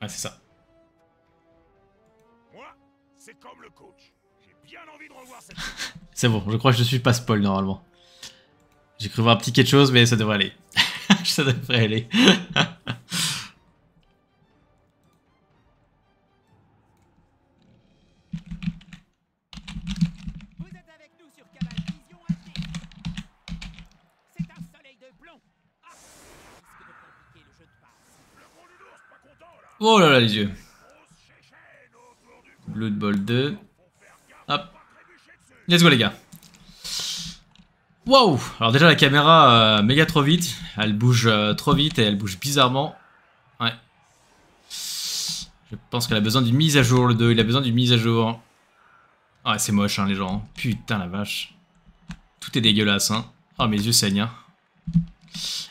Ah, c'est ça. c'est comme le coach. c'est bon, je crois que je suis pas spoil normalement. J'ai cru voir un petit quelque chose, mais ça devrait aller. ça devrait aller. Oh là là, les yeux. Blood Ball 2. Hop. Let's go, les gars. Waouh Alors déjà, la caméra euh, méga trop vite. Elle bouge euh, trop vite et elle bouge bizarrement. Ouais. Je pense qu'elle a besoin d'une mise à jour, le 2. Il a besoin d'une mise à jour. Ah ouais, c'est moche, hein, les gens. Putain, la vache. Tout est dégueulasse, hein. Oh, mes yeux saignent, hein.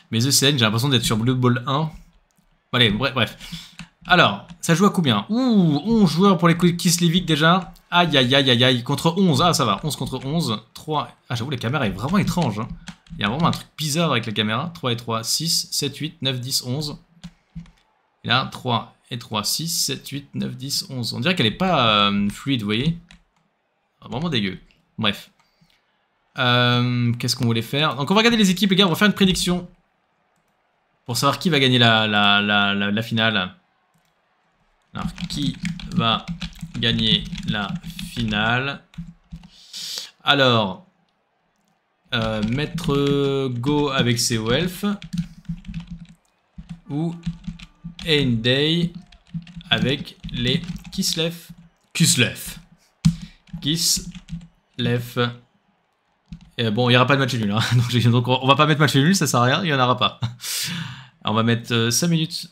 Mes yeux saignent. J'ai l'impression d'être sur Blood Ball 1. Allez, bref. bref. Alors, ça joue à combien Ouh, 11 joueurs pour les Kislevic déjà. Aïe, aïe, aïe, aïe, aïe. Contre 11. Ah, ça va. 11 contre 11. 3. Ah, j'avoue, la caméra est vraiment étrange. Hein. Il y a vraiment un truc bizarre avec la caméra. 3 et 3, 6, 7, 8, 9, 10, 11. Et là, 3 et 3, 6, 7, 8, 9, 10, 11. On dirait qu'elle n'est pas euh, fluide, vous voyez Vraiment dégueu. Bref. Euh, qu'est-ce qu'on voulait faire Donc, on va regarder les équipes, les gars. On va faire une prédiction pour savoir qui va gagner la, la, la, la finale. Alors, qui va gagner la finale Alors, euh, Maître Go avec ses Welfs, ou Enday avec les Kislev. Kislev. Kislev. Et eh ben, bon, il n'y aura pas de match nul. Hein. Donc, donc, on va pas mettre match nul, ça sert à rien, il n'y en aura pas. on va mettre 5 euh, minutes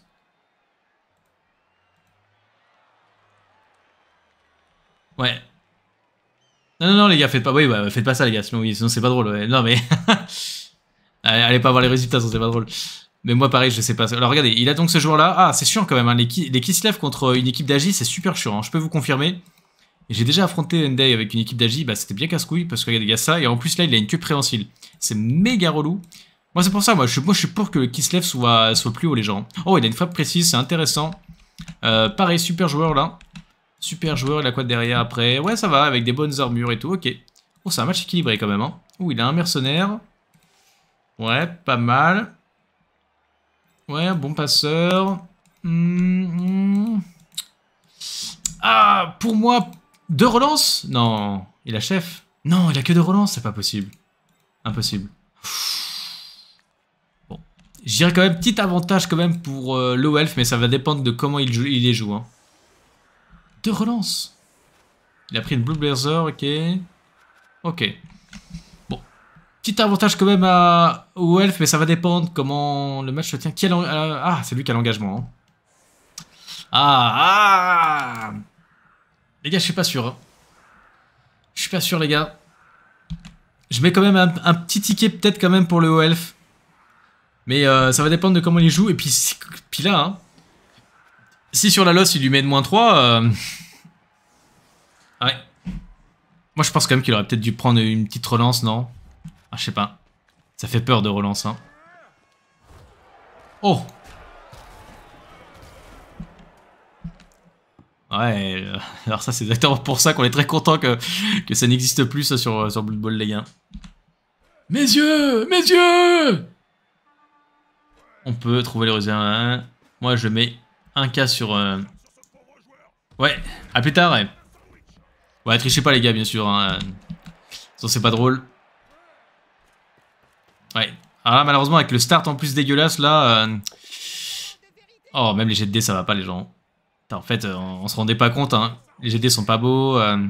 Ouais. Non, non, non, les gars, faites pas, oui, bah, faites pas ça, les gars, sinon, c'est pas drôle. Non, mais. allez, pas voir les résultats, sinon c'est pas drôle. Mais moi, pareil, je sais pas. Alors, regardez, il a donc ce joueur-là. Ah, c'est sûr quand même, hein, les, qui, contre euh, une équipe d'Agi, c'est super chiant, hein, je peux vous confirmer. J'ai déjà affronté Enday avec une équipe d'Agi, bah c'était bien casse-couille, parce que regardez, il y a ça, et en plus là, il a une queue préhensile. C'est méga relou. Moi, c'est pour ça, moi je, moi, je suis pour que le Kislev soit, soit plus haut, les gens. Oh, il a une frappe précise, c'est intéressant. Euh, pareil, super joueur là. Super joueur, il a quoi derrière après Ouais, ça va, avec des bonnes armures et tout, ok. Oh, c'est un match équilibré quand même. Hein. il a un mercenaire. Ouais, pas mal. Ouais, bon passeur. Hmm, hmm. Ah, pour moi, deux relances Non, il a chef. Non, il a que deux relances, c'est pas possible. Impossible. Bon. j'irai quand même petit avantage quand même pour euh, le mais ça va dépendre de comment il, joue, il les joue. Hein relance relance. Il a pris une Blue Blazer, ok. Ok. Bon. Petit avantage quand même à... Wolf, mais ça va dépendre comment le match se tient. Qui a euh, ah, c'est lui qui a l'engagement. Hein. Ah, ah, Les gars, je suis pas sûr. Hein. Je suis pas sûr, les gars. Je mets quand même un, petit ticket peut-être quand même pour le haut elf. Mais euh, ça va dépendre de comment il joue. Et puis, puis là, hein, si sur la loss, il lui met de moins 3. Euh, ah ouais. Moi, je pense quand même qu'il aurait peut-être dû prendre une petite relance, non Ah, je sais pas. Ça fait peur de relance, hein. Oh Ouais, euh, alors ça, c'est exactement pour ça qu'on est très content que, ça n'existe plus, sur, sur Blood Bowl les Mes yeux Mes yeux On peut trouver le Hein Moi, je mets un cas sur... Euh, ouais, à plus tard, ouais. Ouais, trichez pas les gars, bien sûr. Hein. Ça c'est pas drôle. Ouais. Alors ah, malheureusement, avec le start en plus dégueulasse, là... Euh, oh, même les jet ça va pas, les gens. en fait, euh, on, se rendait pas compte, hein. Les jets de sont pas beaux. Euh...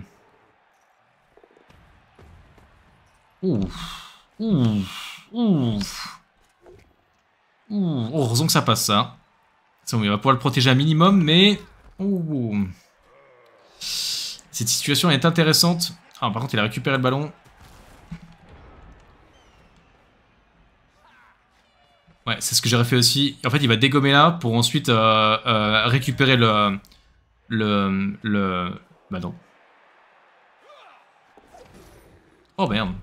Ouf. Ouf. Ouf. Ouf. Heureusement que ça passe, ça il va pouvoir le protéger un minimum, mais... Cette situation est intéressante. Ah, par contre, il a récupéré le ballon. Ouais, c'est ce que j'aurais fait aussi. En fait, il va dégommer là pour ensuite euh, euh, récupérer le... Le... Le... Bah non. Oh merde.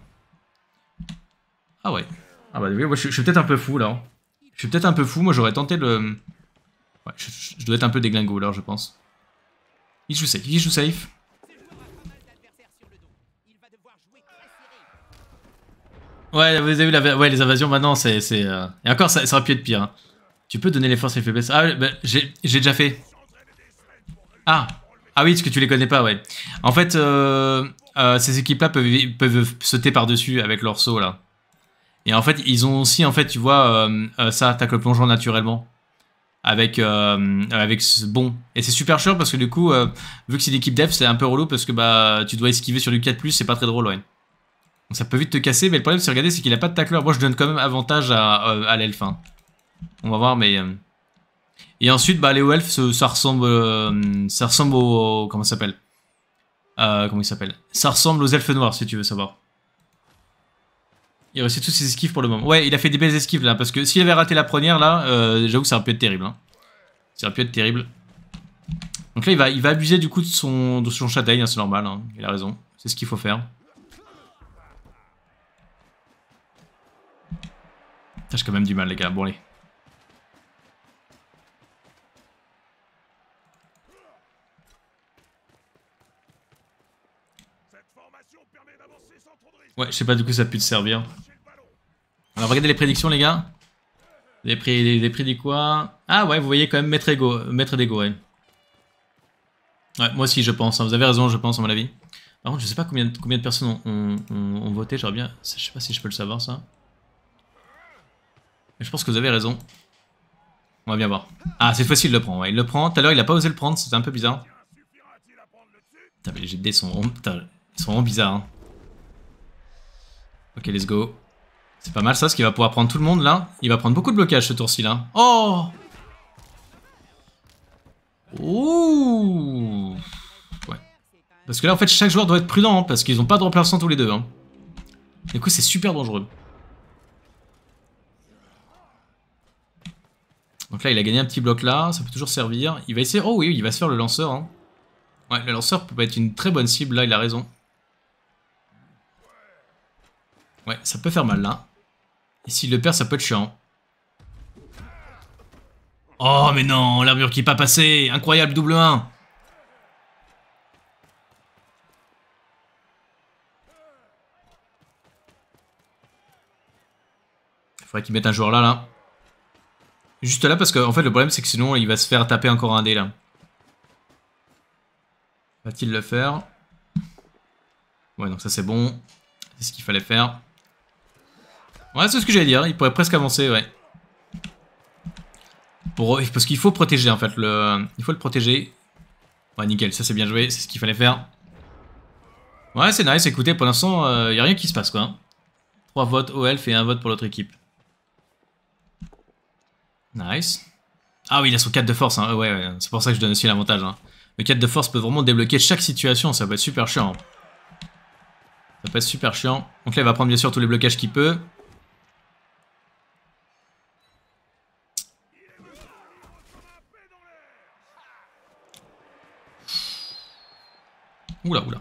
Ah ouais. Ah bah oui, moi, je, je suis peut-être un peu fou là. Hein. Je suis peut-être un peu fou. Moi, j'aurais tenté le... Ouais, je, dois être un peu déglingo alors, je pense. Il joue safe, il joue safe. Ouais, vous avez vu les invasions maintenant, c'est. Euh, et encore, ça, aurait pu être pire. Hein. Tu peux donner les forces et les faiblesses. Ah, bah, j'ai déjà fait. Ah Ah oui, parce que tu les connais pas, ouais. En fait, euh, euh, ces équipes-là peuvent, peuvent sauter par-dessus avec leur saut, là. Et en fait, ils ont aussi, en fait, tu vois, ça attaque le plongeon naturellement avec euh, avec ce bon et c'est super chiant parce que du coup euh, vu que c'est l'équipe dev c'est un peu relou parce que bah tu dois esquiver sur du 4 c'est pas très drôle ouais. donc ça peut vite te casser mais le problème c'est regarder c'est qu'il a pas de tacleur moi je donne quand même avantage à, euh, à l'elfe hein. on va voir mais et ensuite bah les elfes ça, ressemble ça ressemble au, comment ça s'appelle comment il s'appelle ça ressemble aux elfes noirs si tu veux savoir il réussit tous ses esquives pour le moment. Ouais, il a fait des belles esquives là, parce que s'il avait raté la première là, euh, j'avoue que ça aurait pu être terrible. Ça aurait pu être terrible. Donc là, il va, il va abuser du coup de son, de son châtaigne, hein, c'est normal, hein. il a raison. C'est ce qu'il faut faire. J'ai quand même du mal les gars, bon allez. Ouais, je sais pas du coup ça a pu te servir. Alors regardez les prédictions les gars. Les prix, les, du quoi Ah ouais, vous voyez quand même Maître Ego, Maître ouais. moi aussi je pense, hein. vous avez raison je pense à mon avis. Par contre je sais pas combien, combien de personnes ont, voté, j'aurais bien... Je sais pas si je peux le savoir ça. Mais je pense que vous avez raison. On va bien voir. Ah cette fois-ci il le prend, il le prend. Tout à l'heure il a pas osé le prendre, c'était un peu bizarre. Putain mais les GD sont, bizarres. Hein. Ok let's go. C'est pas mal ça, ce qu'il va pouvoir prendre tout le monde là. Il va prendre beaucoup de blocage ce tour-ci là. Oh Ouh Ouais. Parce que là en fait chaque joueur doit être prudent hein, parce qu'ils n'ont pas de remplaçant tous les deux. Hein. Du coup c'est super dangereux. Donc là il a gagné un petit bloc là, ça peut toujours servir. Il va essayer... Oh oui, il va se faire le lanceur. Hein. Ouais, le lanceur peut être une très bonne cible là, il a raison. Ouais, ça peut faire mal là. Et s'il le perd, ça peut être chiant. Oh, mais non, l'armure qui est pas passée. Incroyable, double 1. Il faudrait qu'il mette un joueur là, là. Juste là, parce que en fait, le problème, c'est que sinon, il va se faire taper encore un dé, là. Va-t-il le faire Ouais, donc ça, c'est bon. C'est ce qu'il fallait faire. Ouais, c'est ce que j'allais dire. Il pourrait presque avancer, ouais. Pour, parce qu'il faut protéger, en fait. Le, il faut le protéger. Ouais, nickel. Ça, c'est bien joué. C'est ce qu'il fallait faire. Ouais, c'est nice. Écoutez, pour l'instant, il euh, n'y a rien qui se passe, quoi. 3 votes au elf et 1 vote pour l'autre équipe. Nice. Ah oui, il a son 4 de force. Hein. Euh, ouais, C'est pour ça que je donne aussi l'avantage. Hein. Le 4 de force peut vraiment débloquer chaque situation. Ça peut être super chiant. Ça peut être super chiant. Donc là, il va prendre bien sûr tous les blocages qu'il peut. Oula, oula.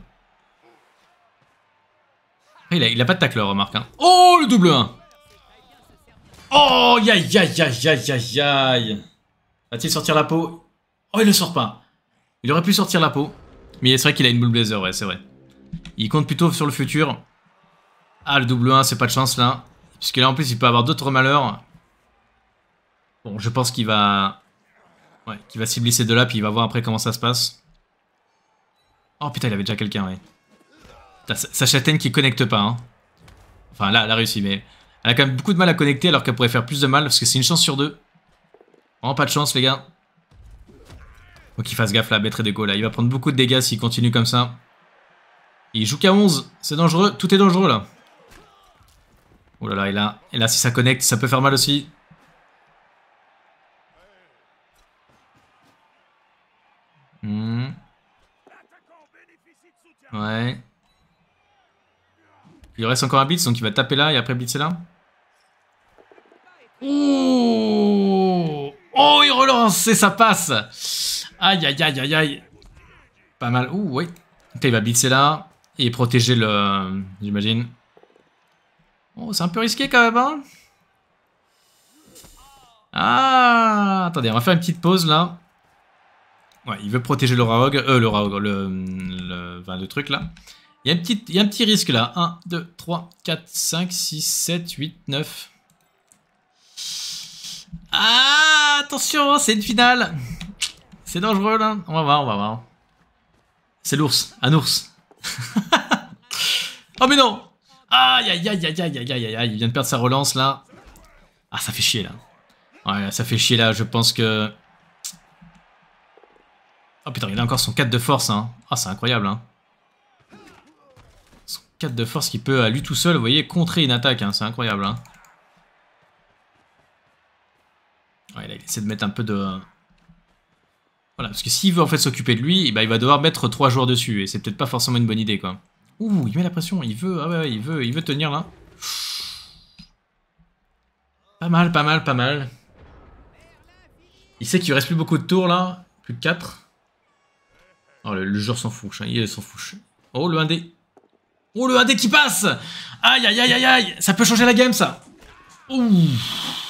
Ah, il a, il a pas de tacle, remarque. Hein. Oh, le double 1 Oh, aïe, aïe, aïe, aïe, aïe, aïe. Va-t-il sortir la peau Oh, il ne sort pas. Il aurait pu sortir la peau. Mais c'est vrai qu'il a une boule blazer, ouais, c'est vrai. Il compte plutôt sur le futur. Ah, le double 1, c'est pas de chance, là. Puisque là, en plus, il peut avoir d'autres malheurs. Bon, je pense qu'il va... Ouais, qu'il va cibler ces deux-là, puis il va voir après comment ça se passe. Oh putain, il avait déjà quelqu'un, ouais. sa, châtaigne qui connecte pas, hein. Enfin, là, elle a réussi, mais... Elle a quand même beaucoup de mal à connecter, alors qu'elle pourrait faire plus de mal, parce que c'est une chance sur deux. Vraiment pas de chance, les gars. Faut qu'il fasse gaffe, là, Maître de là. Il va prendre beaucoup de dégâts s'il continue comme ça. Il joue qu'à 11. C'est dangereux. Tout est dangereux, là. Oh là là, il a... et là, si ça connecte, ça peut faire mal aussi. Ouais. Il reste encore un blitz, donc il va taper là et après blitzer là. Ouh, Oh, il relance et ça passe Aïe, aïe, aïe, aïe, aïe. Pas mal. Ouh, oui. là il va blitzer là et protéger le... J'imagine. Oh, c'est un peu risqué quand même, hein Ah Attendez, on va faire une petite pause là. Ouais, il veut protéger le Raog, euh, le Raog, le, le, le truc là. Il y, a un petit, il y a un petit risque là. 1, 2, 3, 4, 5, 6, 7, 8, 9. Ah, attention, hein, c'est une finale. C'est dangereux là. On va voir, on va voir. C'est l'ours, un ours. oh mais non Aïe aïe aïe aïe aïe aïe aïe aïe Il vient de perdre sa relance là. Ah ça fait chier là. Ouais ça fait chier là, je pense que... Oh putain, il a encore son 4 de force. hein. oh, c'est incroyable. Hein. Son 4 de force qui peut, à lui tout seul, vous voyez, contrer une attaque. Hein. C'est incroyable. Hein. il essaie de mettre un peu de... Voilà, parce que s'il veut en fait s'occuper de lui, eh ben, il va devoir mettre 3 joueurs dessus. Et c'est peut-être pas forcément une bonne idée, quoi. Ouh, il met la pression. Il veut, ah ouais, il veut, il veut tenir, là. Pas mal, pas mal, pas mal. Il sait qu'il reste plus beaucoup de tours, là. Plus de 4. Oh, le, joueur s'en fout, hein. il s'en fout. Oh, le 1D. Oh, le 1D qui passe Aïe, aïe, aïe, aïe, aïe Ça peut changer la game, ça Ouh,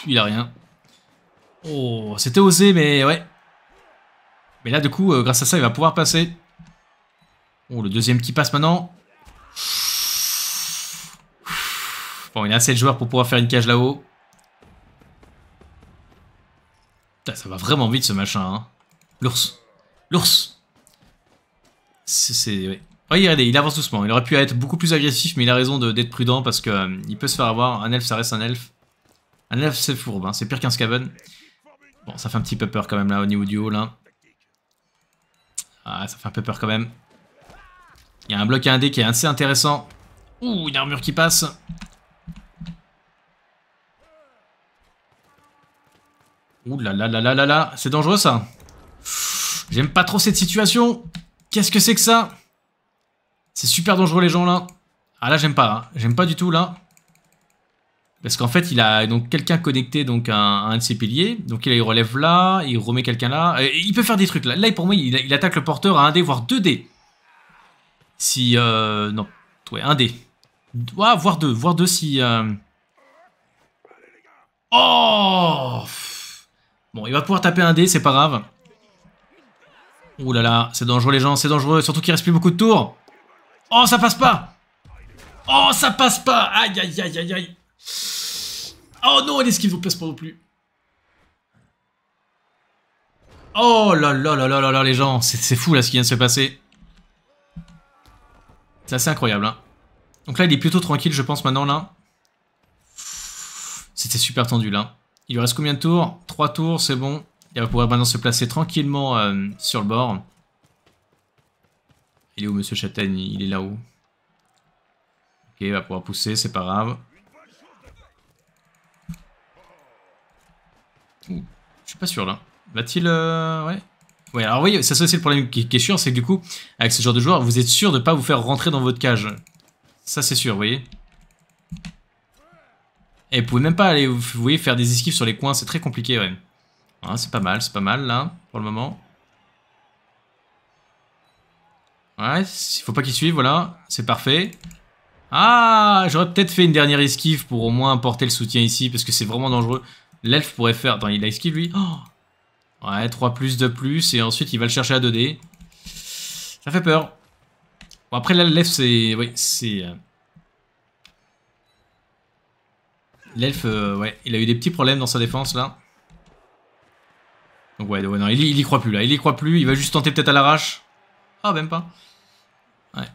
il a rien. Oh, c'était osé, mais ouais. Mais là, du coup, euh, grâce à ça, il va pouvoir passer. Oh, le deuxième qui passe maintenant. Bon, il a assez de joueurs pour pouvoir faire une cage là-haut. Ça va vraiment vite, ce machin. Hein. L'ours. L'ours c'est... il avance doucement. Il aurait pu être beaucoup plus agressif, mais il a raison d'être prudent parce qu'il euh, peut se faire avoir. Un elfe, ça reste un elfe. Un elfe, c'est fourbe. Hein. C'est pire qu'un scaven. Bon, ça fait un petit peu peur quand même, là, au niveau du haut, là. Hein. Ah, ça fait un peu peur quand même. Il y a un bloc à un dé qui est assez intéressant. Ouh, une armure qui passe. Ouh là là là là là là, c'est dangereux ça. J'aime pas trop cette situation. Qu'est-ce que c'est que ça C'est super dangereux les gens là. Ah là j'aime pas, hein. j'aime pas du tout là. Parce qu'en fait il a donc quelqu'un connecté donc à un, de ses piliers. Donc il, relève là, il remet quelqu'un là. Euh, il peut faire des trucs là. Là pour moi il, attaque le porteur à un dé voire 2 dés. Si... Euh, non. Ouais un dé. Ah, voire deux, Voire deux si... Euh, oh Bon il va pouvoir taper un dé c'est pas grave. Ouh là là, c'est dangereux les gens, c'est dangereux. Surtout qu'il reste plus beaucoup de tours. Oh, ça passe pas Oh, ça passe pas Aïe, aïe, aïe, aïe, aïe. Oh non, elle vous plaît pas non plus. Oh là là là là là là, les gens. C'est fou là ce qui vient de se passer. C'est assez incroyable. Hein. Donc là, il est plutôt tranquille, je pense, maintenant là. C'était super tendu là. Il lui reste combien de tours 3 tours, c'est bon. Il va pouvoir maintenant se placer tranquillement euh, sur le bord. Il est où, monsieur Châtaigne Il est là-haut. Ok, il va pouvoir pousser, c'est pas grave. je suis pas sûr, là. Va-t-il... Euh, ouais. Ouais, alors oui, ça c'est le problème qui, est sûr, c'est que du coup, avec ce genre de joueur, vous êtes sûr de ne pas vous faire rentrer dans votre cage. Ça c'est sûr, vous voyez. Et vous pouvez même pas aller vous voyez, faire des esquives sur les coins, c'est très compliqué, ouais. Hein, c'est pas mal, c'est pas mal là, pour le moment. Ouais, il faut pas qu'il suive, voilà, c'est parfait. Ah, j'aurais peut-être fait une dernière esquive pour au moins porter le soutien ici, parce que c'est vraiment dangereux. L'elfe pourrait faire... Attends, il a esquive lui oh Ouais, 3 plus, 2 plus, et ensuite il va le chercher à 2D. Ça fait peur. Bon, après l'elfe, c'est... Oui, c'est... Euh, l'elfe, euh, ouais, il a eu des petits problèmes dans sa défense, là ouais, ouais non, il, il, y croit plus là, il y croit plus, il va juste tenter peut-être à l'arrache. Ah, même pas. Ouais.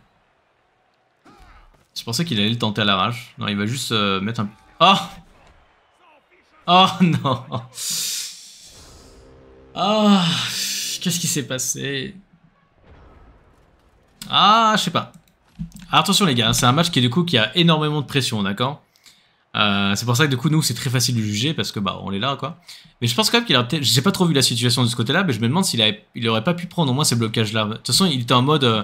Je pensais qu'il allait le tenter à l'arrache. Non, il va juste euh, mettre un... Oh Oh non oh, Qu'est-ce qui s'est passé Ah, je sais pas. attention les gars, hein, c'est un match qui du coup qui a énormément de pression, d'accord euh, c'est pour ça que du coup, nous, c'est très facile de juger parce que bah, on est là, quoi. Mais je pense quand même qu'il a peut-être. J'ai pas trop vu la situation de ce côté-là, mais je me demande s'il il aurait pas pu prendre au moins ces blocages-là. De toute façon, il était en mode euh,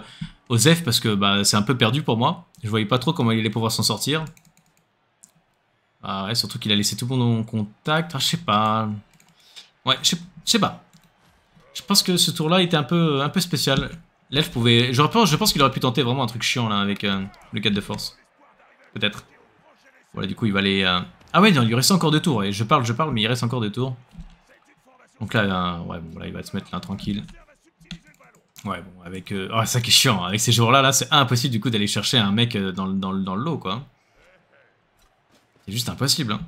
parce que bah, c'est un peu perdu pour moi. Je voyais pas trop comment il allait pouvoir s'en sortir. Ah ouais, surtout qu'il a laissé tout le monde en contact. Ah, je sais pas. Ouais, je sais pas. Je pense que ce tour-là était un peu, un peu spécial. L'elfe pouvait... Je pense, je pense qu'il aurait pu tenter vraiment un truc chiant là avec euh, le 4 de force. Peut-être. Voilà, du coup, il va aller... Euh, ah ouais, non, il reste encore deux tours. Et je parle, je parle, mais il reste encore deux tours. Donc là, euh, ouais, bon, il va se mettre là, tranquille. Ouais, bon, avec... Euh... Oh, ça qui est chiant. Hein, avec ces joueurs-là, là, c'est impossible, du coup, d'aller chercher un mec euh, dans, dans, dans le lot, quoi. C'est juste impossible, hein.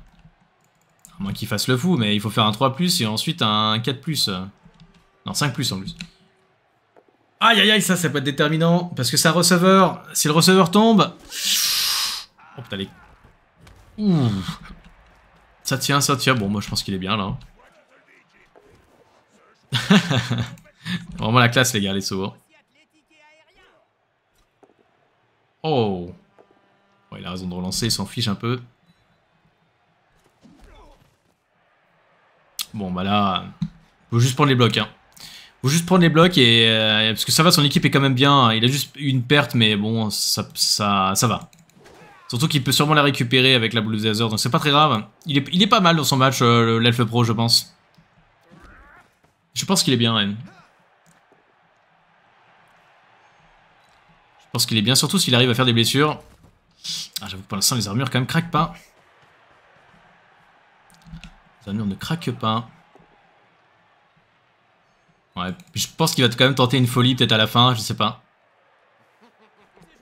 moins qu'il fasse le fou, mais il faut faire un 3+, et ensuite un 4+. Non, 5+, en plus. Aïe, aïe, aïe, ça, ça peut être déterminant. Parce que c'est un receveur. Si le receveur tombe... Oh putain, les Ouh. Ça tient, ça tient. Bon, moi je pense qu'il est bien là. Hein. Vraiment la classe les gars, les sauts. Oh. il a raison de relancer, il s'en fiche un peu. Bon bah là, faut juste prendre les blocs. Hein. Faut juste prendre les blocs et euh, parce que ça va, son équipe est quand même bien. Hein. Il a juste une perte, mais bon, ça, ça, ça va. Surtout qu'il peut sûrement la récupérer avec la Blue laser donc c'est pas très grave. Il est, pas mal dans son match, euh, l'Elfe Pro, je pense. Je pense qu'il est bien, Je pense qu'il est bien, surtout s'il arrive à faire des blessures. Ah, j'avoue que pour l'instant, les armures quand même craquent pas. Les armures ne craquent pas. Ouais, je pense qu'il va quand même tenter une folie peut-être à la fin, je sais pas.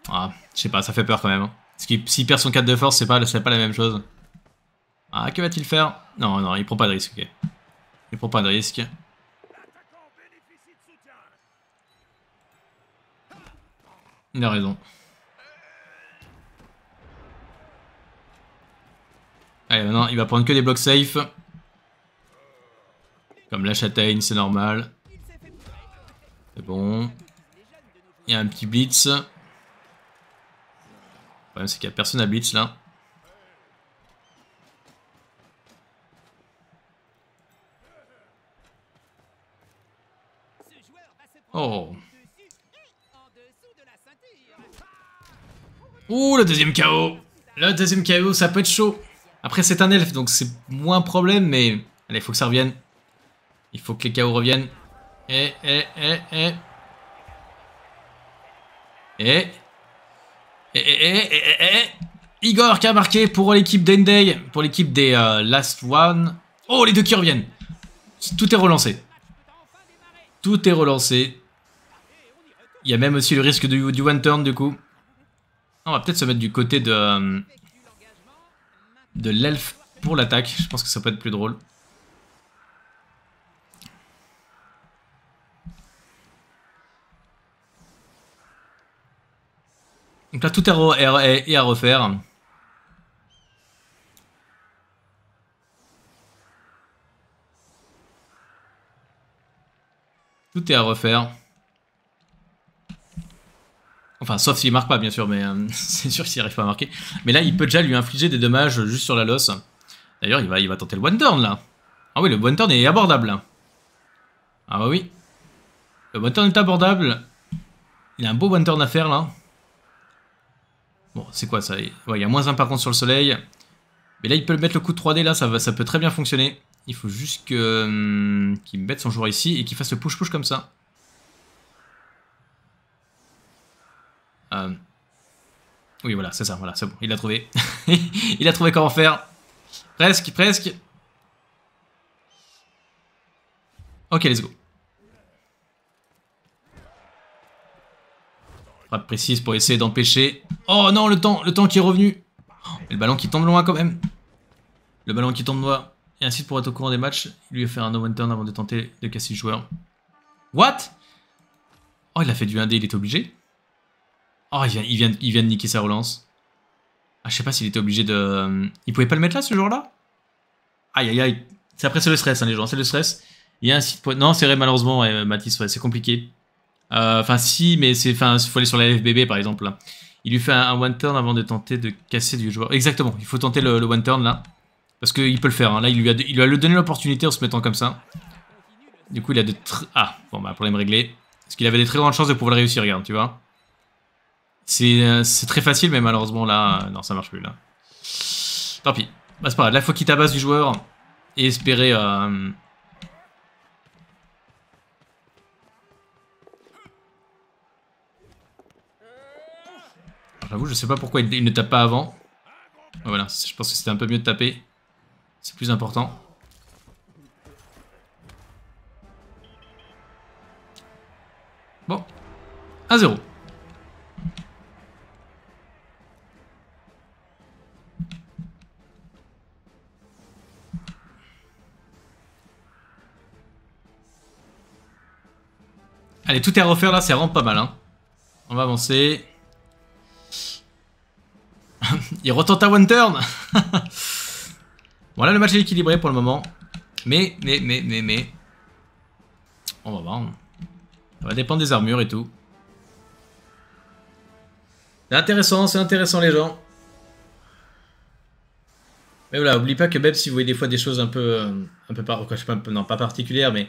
Ah, je sais pas, ça fait peur quand même. Hein. S'il perd son 4 de force, c'est pas, pas la même chose. Ah, que va-t-il faire Non, non, il prend pas de risque, ok. Il prend pas de risque. Il a raison. Allez, maintenant, il va prendre que des blocs safe. Comme la châtaigne, c'est normal. C'est bon. Il y a un petit blitz. Le problème, c'est qu'il n'y a personne à beach là. Oh. Ouh, le deuxième KO. Le deuxième KO, ça peut être chaud. Après, c'est un elfe, donc c'est moins problème, mais... Allez, il faut que ça revienne. Il faut que les KO reviennent. Eh, eh, eh, eh. Eh. Et, eh, et, eh, eh, Igor qui a marqué pour l'équipe d'Enday, pour l'équipe des euh, Last One. Oh, les deux qui reviennent. Tout est relancé. Tout est relancé. Il y a même aussi le risque du, du one turn du coup. On va peut-être se mettre du côté de, euh, de l'elfe pour l'attaque. Je pense que ça peut être plus drôle. Donc là, tout est à refaire. Tout est à refaire. Enfin, sauf s'il marque pas, bien sûr, mais euh, c'est sûr qu'il n'arrive pas à marquer. Mais là, il peut déjà lui infliger des dommages juste sur la loss. D'ailleurs, il va, il va tenter le one turn, là. Ah oui, le one turn est abordable. Ah bah oui. Le one turn est abordable. Il a un beau one turn à faire, là. Bon, c'est quoi ça Il y a moins un par contre sur le soleil. Mais là, il peut mettre le coup de 3D, là, ça, va, ça peut très bien fonctionner. Il faut juste hum, qu'il mette son joueur ici et qu'il fasse le push-push comme ça. Hum. Oui, voilà, c'est ça, voilà, c'est bon, il l'a trouvé. il a trouvé comment faire. Presque, presque. Ok, let's go. précise pour essayer d'empêcher. Oh non, le temps, le temps qui est revenu. Oh, le ballon qui tombe loin quand même. Le ballon qui tombe loin. Et ainsi pour être au courant des matchs, il lui a fait un no turn avant de tenter de casser le joueur. What Oh, il a fait du 1D, il était obligé. Oh, il vient, il vient, de niquer sa relance. Ah, je sais pas s'il était obligé de... Euh, il pouvait pas le mettre là, ce jour-là Aïe, aïe, aïe. C'est après, c'est le stress, hein, les gens, c'est le stress. Il y a un site... Non, c'est vrai, malheureusement, Mathis, c'est compliqué. Euh, enfin, si, mais c'est. Enfin, il faut aller sur la LFBB par exemple. Il lui fait un, one turn avant de tenter de casser du joueur. Exactement, il faut tenter le, one turn là. Parce qu'il peut le faire. Hein. Là, il lui a, lui donné l'opportunité en se mettant comme ça. Du coup, il a de très... Ah, bon, bah, problème réglé. Parce qu'il avait des très grandes chances de pouvoir le réussir, regarde, tu vois. C'est euh, très facile, mais malheureusement, là, euh, non, ça marche plus, là. Tant pis. Bah, c'est pas grave. Là, faut qu'il tabasse du joueur et espérer J'avoue, je sais pas pourquoi il ne tape pas avant. Voilà, je pense que c'était un peu mieux de taper. C'est plus important. Bon. 1-0. Allez, tout est à refaire là, c'est vraiment pas mal. Hein. On va avancer. Il retente à one turn Voilà, le match est équilibré pour le moment. Mais, mais, mais, mais, mais... On va voir. Ça va dépendre des armures et tout. C'est intéressant, c'est intéressant les gens. Mais voilà, oublie pas que même si vous voyez des fois des choses un peu... Euh, un peu, pas, non, pas particulières, mais...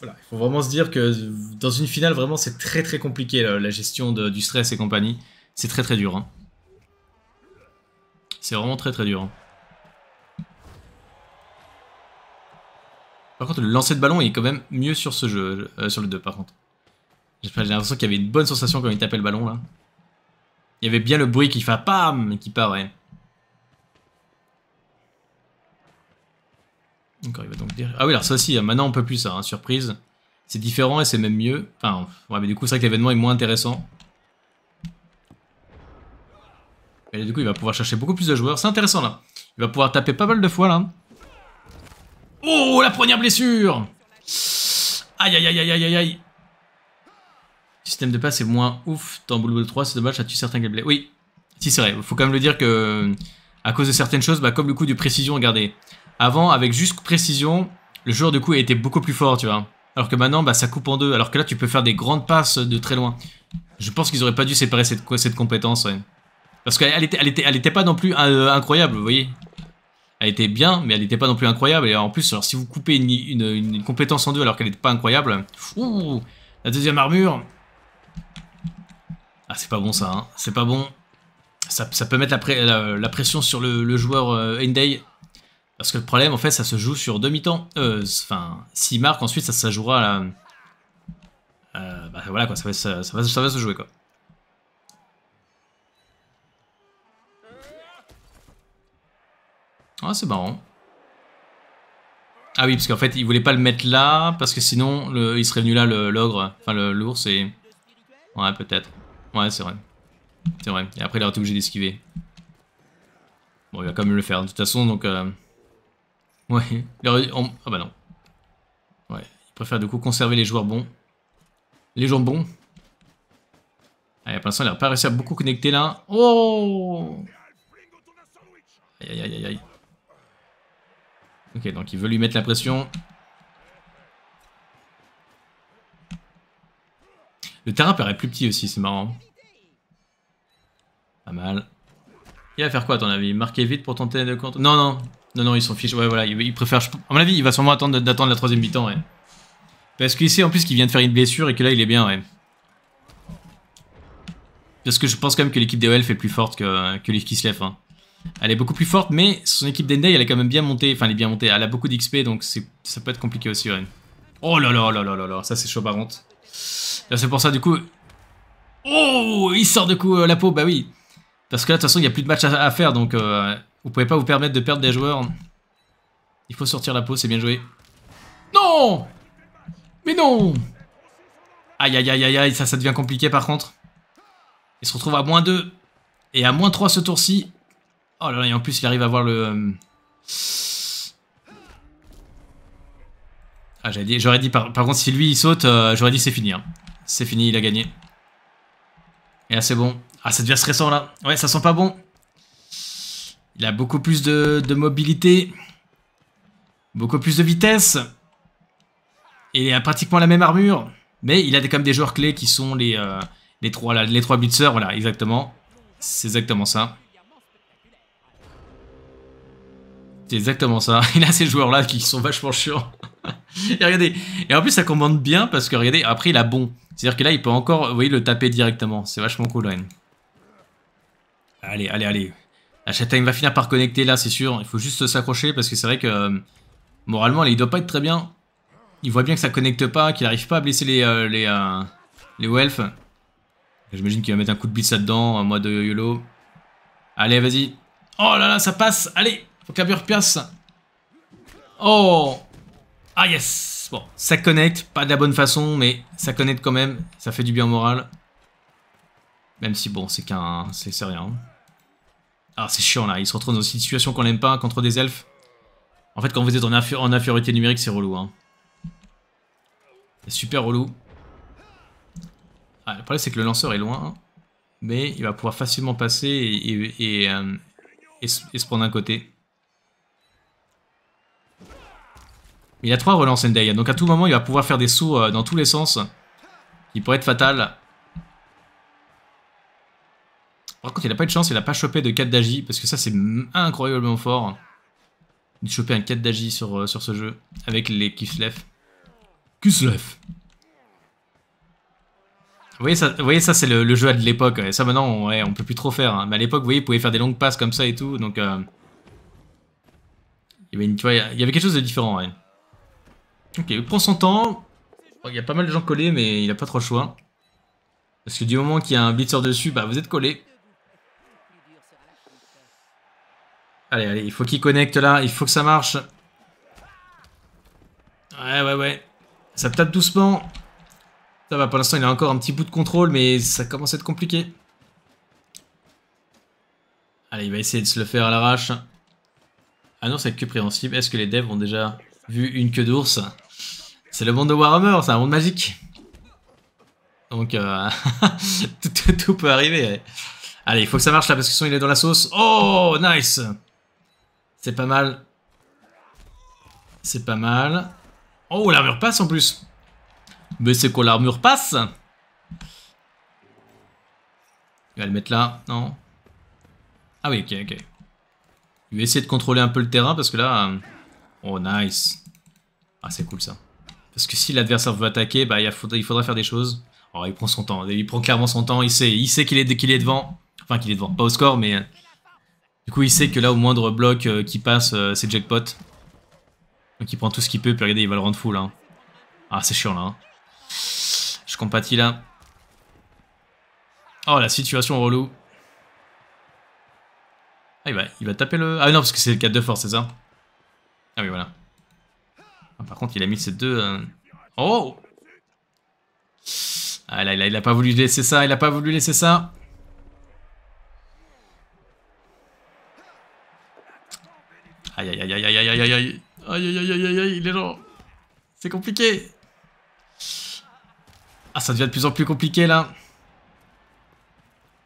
Voilà, il faut vraiment se dire que dans une finale, vraiment, c'est très très compliqué la, gestion du stress et compagnie. C'est très très dur. Hein. C'est vraiment très très dur. Hein. Par contre, le lancer de ballon est quand même mieux sur ce jeu, euh, sur le 2 par contre. J'ai l'impression qu'il y avait une bonne sensation quand il tapait le ballon là. Il y avait bien le bruit qui fait PAM qui part, ouais. Encore, il va donc dire. Ah oui, alors ça aussi, hein, maintenant on peut plus ça, hein, surprise. C'est différent et c'est même mieux. Enfin, ouais, mais du coup, c'est vrai que l'événement est moins intéressant. Et du coup, il va pouvoir chercher beaucoup plus de joueurs. C'est intéressant, là. Il va pouvoir taper pas mal de fois, là. Oh, la première blessure Aïe, aïe, aïe, aïe, aïe, aïe. Le système de passe est moins ouf dans Blue 3. C'est dommage, ça tue certains gameplays. Oui, si c'est vrai. Il Faut quand même le dire que... À cause de certaines choses, bah, comme le coup de précision, regardez. Avant, avec juste précision, le joueur du coup était beaucoup plus fort, tu vois. Alors que maintenant, bah, ça coupe en deux. Alors que là, tu peux faire des grandes passes de très loin. Je pense qu'ils auraient pas dû séparer cette, cette compétence, ouais. Parce qu'elle n'était elle était, elle pas non plus euh, incroyable, vous voyez. Elle était bien, mais elle n'était pas non plus incroyable. Et en plus, alors, si vous coupez une, compétence en deux alors qu'elle n'était pas incroyable... la deuxième armure... Ah, c'est pas bon ça, hein. C'est pas bon. Ça, peut mettre la, pression sur le, joueur Enday. Euh, Parce que le problème, en fait, ça se joue sur demi-temps. Euh, enfin, euh, s'il marque, ensuite, ça, ça jouera là bah voilà quoi, ça va se jouer quoi. Ah, c'est marrant. Ah oui, parce qu'en fait, il voulait pas le mettre là, parce que sinon, il serait venu là, l'ogre, enfin l'ours, et... Ouais, peut-être. Ouais, c'est vrai. C'est vrai. Et après, il aurait été obligé d'esquiver. Bon, il va quand même le faire, de toute façon, donc... Euh... Ouais. Ah bah non. Ouais, il préfère du coup conserver les joueurs bons. Les joueurs bons. Allez, ah, pour l'instant, il n'a pas réussi à beaucoup connecter là. Oh Aïe, aïe, aïe, aïe. Ok, donc il veut lui mettre la pression. Le terrain paraît plus petit aussi, c'est marrant. Pas mal. Il va faire quoi à ton avis Marquer vite pour tenter de contre Non, non. Non, non, ils sont fiche. Ouais, voilà, il, préfère... À mon avis, il va sûrement attendre d'attendre la troisième mi-temps, ouais. Parce qu'il sait en plus qu'il vient de faire une blessure et que là, il est bien, ouais. Parce que je pense quand même que l'équipe des OL fait plus forte que, que l'équipe qui se hein elle est beaucoup plus forte, mais son équipe d'Enday elle est quand même bien montée. Enfin, elle est bien montée. Elle a beaucoup d'XP, donc ça peut être compliqué aussi, Oh là là oh là là là là, ça c'est chaud par contre. Là, c'est pour ça, du coup... Oh Il sort de coup euh, la peau, bah oui Parce que là, de toute façon, il n'y a plus de match à, faire, donc euh, vous pouvez pas vous permettre de perdre des joueurs. Il faut sortir la peau, c'est bien joué. Non Mais non Aïe, aïe, aïe, aïe, aïe, ça, ça devient compliqué par contre. Il se retrouve à moins 2 et à moins 3 ce tour-ci. Oh là là, et en plus, il arrive à voir le... Euh, ah, j'aurais dit, j'aurais dit par, contre, si lui, il saute, euh, j'aurais dit c'est fini. Hein. C'est fini, il a gagné. Et là, c'est bon. Ah, ça devient stressant, là. Ouais, ça sent pas bon. Il a beaucoup plus de, mobilité. Beaucoup plus de vitesse. Et il a pratiquement la même armure. Mais il a quand même des joueurs clés qui sont les, euh, les, trois, les trois blitzers. Voilà, exactement. C'est exactement ça. C'est exactement ça. Il a ces joueurs-là qui sont vachement chiants. et regardez. Et en plus, ça commande bien parce que regardez, après, il a bon. C'est-à-dire que là, il peut encore, vous voyez, le taper directement. C'est vachement cool, Ren. Allez, allez, allez. La châtaigne va finir par connecter là, c'est sûr. Il faut juste s'accrocher parce que c'est vrai que euh, moralement, là, il doit pas être très bien. Il voit bien que ça connecte pas, qu'il arrive pas à blesser les, euh, les, euh, les Welf. J'imagine qu'il va mettre un coup de blitz là-dedans, moi de YOLO. Allez, vas-y. Oh là là, ça passe. Allez, faut qu'Abur piasse. Oh Ah yes Bon, ça connecte, pas de la bonne façon, mais ça connecte quand même. Ça fait du bien moral. Même si bon, c'est qu'un... c'est rien. Ah, c'est chiant là, il se retrouve dans une situation qu'on n'aime pas contre des elfes. En fait, quand vous êtes en, infériorité numérique, c'est relou. Hein. C'est super relou. Ah, le problème, c'est que le lanceur est loin. Mais il va pouvoir facilement passer et, et euh, se prendre un côté. Il a trois relances Ndai, donc à tout moment il va pouvoir faire des sauts euh, dans tous les sens. Il pourrait être fatal. Par contre, il n'a pas eu de chance, il n'a pas chopé de 4 d'agi, parce que ça c'est incroyablement fort. De choper un 4 d'agi sur, euh, sur ce jeu, avec les Kislev. Kislev vous voyez, ça, voyez, ça c'est le, jeu de l'époque. Et ça, maintenant, on, ouais, peut plus trop faire. Hein. Mais à l'époque, vous voyez, vous pouvez faire des longues passes comme ça et tout. Donc, il, y avait quelque chose de différent. Ok, il prend son temps. Oh, il y a pas mal de gens collés, mais il n'a pas trop le choix. Parce que du moment qu'il y a un blitzer dessus, bah vous êtes collés. Allez, allez, il faut qu'il connecte là, il faut que ça marche. Ouais, ouais, ouais. Ça tape doucement. Ça va, pour l'instant, il a encore un petit bout de contrôle, mais ça commence à être compliqué. Allez, il va essayer de se le faire à l'arrache. Ah non, c'est que préhensible. Est-ce que les devs ont déjà vu une queue d'ours c'est le monde de Warhammer, c'est un monde magique. Donc, euh, tout, peut arriver. Allez. il faut que ça marche là, parce que sinon il est dans la sauce. Oh, nice C'est pas mal. C'est pas mal. Oh, l'armure passe en plus. Mais c'est quoi, l'armure passe Il va le mettre là, non Ah oui, ok, ok. Il va essayer de contrôler un peu le terrain, parce que là... Euh, oh, nice Ah, c'est cool ça. Parce que si l'adversaire veut attaquer, bah, il, faudra, faire des choses. Oh il prend son temps. Il prend clairement son temps. Il sait qu'il sait qu'il est, devant. Enfin, qu'il est devant. Pas au score, mais... Du coup, il sait que là, au moindre bloc euh, qui passe, euh, c'est jackpot. Donc, il prend tout ce qu'il peut. Puis, regardez, il va le rendre fou, là. Ah, c'est chiant, là. Hein. Je compatis, là. Oh, la situation relou. Ah, il va, il va taper le... Ah non, parce que c'est le 4 de force, c'est ça Ah oui, voilà. Par contre, il a mis ces deux... Oh Ah là, là, il a pas voulu laisser ça, il a pas voulu laisser ça. Aïe, aïe, aïe, aïe, aïe, aïe, aïe, aïe, aïe, aïe, aïe, aïe, aïe, les gens. C'est compliqué. Ah, ça devient de plus en plus compliqué, là.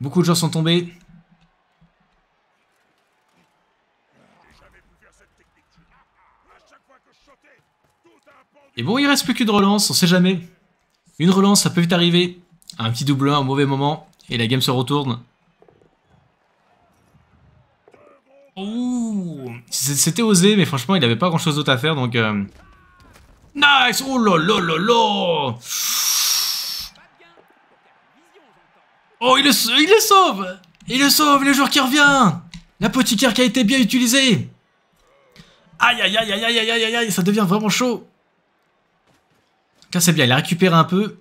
Beaucoup de gens sont tombés. Et bon, il reste plus qu'une relance, on sait jamais. Une relance, ça peut vite arriver. Un petit double 1 au mauvais moment, et la game se retourne. Ouh C'était osé, mais franchement, il n'avait pas grand chose d'autre à faire, donc... Euh, nice Oh là là là là Oh, il le, sauve Il le sauve, le joueur qui revient L'apothicaire qui a été bien utilisé Aïe, aïe, aïe, aïe, aïe, aïe, aïe, aïe, ça devient vraiment chaud quand c'est bien, il a récupéré un peu.